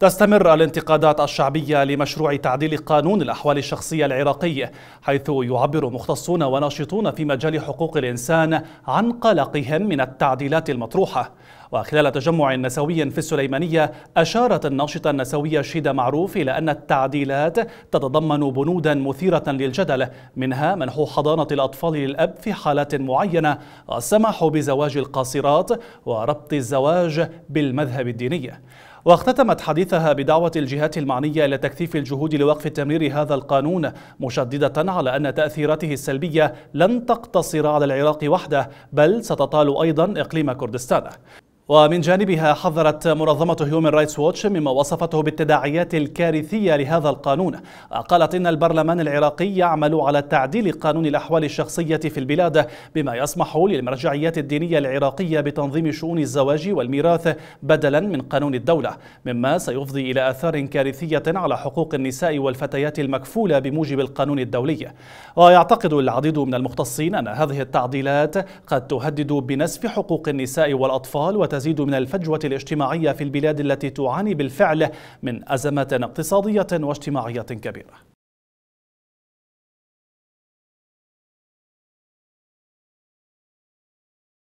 تستمر الانتقادات الشعبية لمشروع تعديل قانون الأحوال الشخصية العراقي حيث يعبر مختصون وناشطون في مجال حقوق الإنسان عن قلقهم من التعديلات المطروحة وخلال تجمع نسوي في السليمانية أشارت الناشطة النسوية شيدا معروف إلى أن التعديلات تتضمن بنودا مثيرة للجدل منها منح حضانة الأطفال للأب في حالات معينة والسماح بزواج القاصرات وربط الزواج بالمذهب الديني واختتمت حديثها بدعوة الجهات المعنية إلى تكثيف الجهود لوقف تمرير هذا القانون مشددة على أن تأثيراته السلبية لن تقتصر على العراق وحده بل ستطال أيضا إقليم كردستان ومن جانبها حذرت منظمة هيومن رايتس ووتش مما وصفته بالتداعيات الكارثية لهذا القانون وقالت إن البرلمان العراقي يعمل على تعديل قانون الأحوال الشخصية في البلاد بما يسمح للمرجعيات الدينية العراقية بتنظيم شؤون الزواج والميراث بدلا من قانون الدولة مما سيفضي إلى آثار كارثية على حقوق النساء والفتيات المكفولة بموجب القانون الدولي ويعتقد العديد من المختصين أن هذه التعديلات قد تهدد بنسف حقوق النساء والأطفال وتسليم تزيد من الفجوة الاجتماعية في البلاد التي تعاني بالفعل من أزمة اقتصادية واجتماعية كبيرة